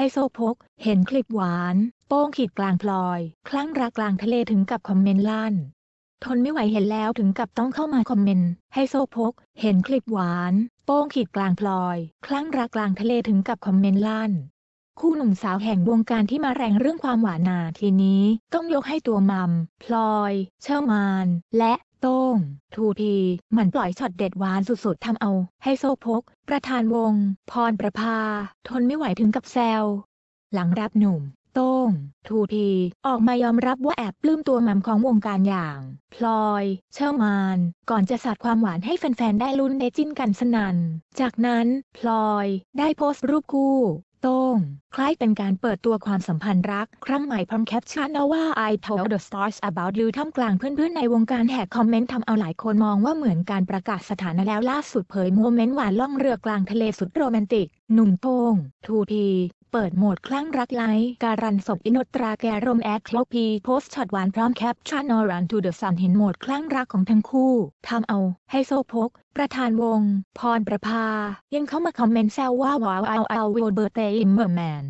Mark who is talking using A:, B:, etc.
A: ไฮโซพก เห็นคลิปหวาน โป้งขีดกลางพลอยคลั่งรักกลางทะเลถึงกับคอมเมนต์ลั่นทนไม่ไหวเห็นแล้วถึงกับต้องเข้ามาคอมเมนต์ไฮโซพก เห็นคลิปหวาน โป้งขีดกลางพลอยคลั่งรักกลางทะเลถึงกับคอมเมนต์ลั่นคู่หนุ่มสาวแห่งวงการที่มาแรงเรื่องความหวานนา ทีนี้ต้องยกให้ตัวมัมพลอยเชอร์มานและโต้ง ทูพีมันปล่อยช็อตเด็ดหวานสุดๆทำเอา ให้โซพก ประธานวง พรประภา ทนไม่ไหวถึงกับแซวหลังรับหนุ่ม โต้ง ทูพีออกมายอมรับว่าแอบปลื้มตัวมัมของวงการอย่าง พลอยเชอร์มานก่อนจะสาดความหวาน ให้แฟนๆได้ลุ้นได้จิ้นกันสนันจากนั้น พลอย ได้โพสต์รูปคู่ โต้งล้ายเป็นการเปิดตัวความสัมพันธ์รัก ครั้งใหม่พร้อมแคปชั่นว่า I told the stars about you ท่ามกลางเพื่อนๆในวงการแหกคอมเมนต์ทำเอาหลายคนมองว่าเหมือนการประกาศสถานะแล้วล่าสุดเผยโมเมนต์หวานล่องเรือกลางทะเลสุดโรแมนติก หนุ่มโต้ง ทูพีเปิดโหมดคลั่งรักไล์การันศพอินตราแกรม แอดคลอพีโพสช็อตหวานพร้อมแคปชั่นอรันทูเดอะซันเห็นโหมดคลั่งรักของทั้งคู่ทำเอาไฮโซพก ประธานวง พรประภา ยังเข้ามาคอมเมนต์แซวว่าว้าวเอาเอาวิวเบอร์เตอิมเมอร์แมน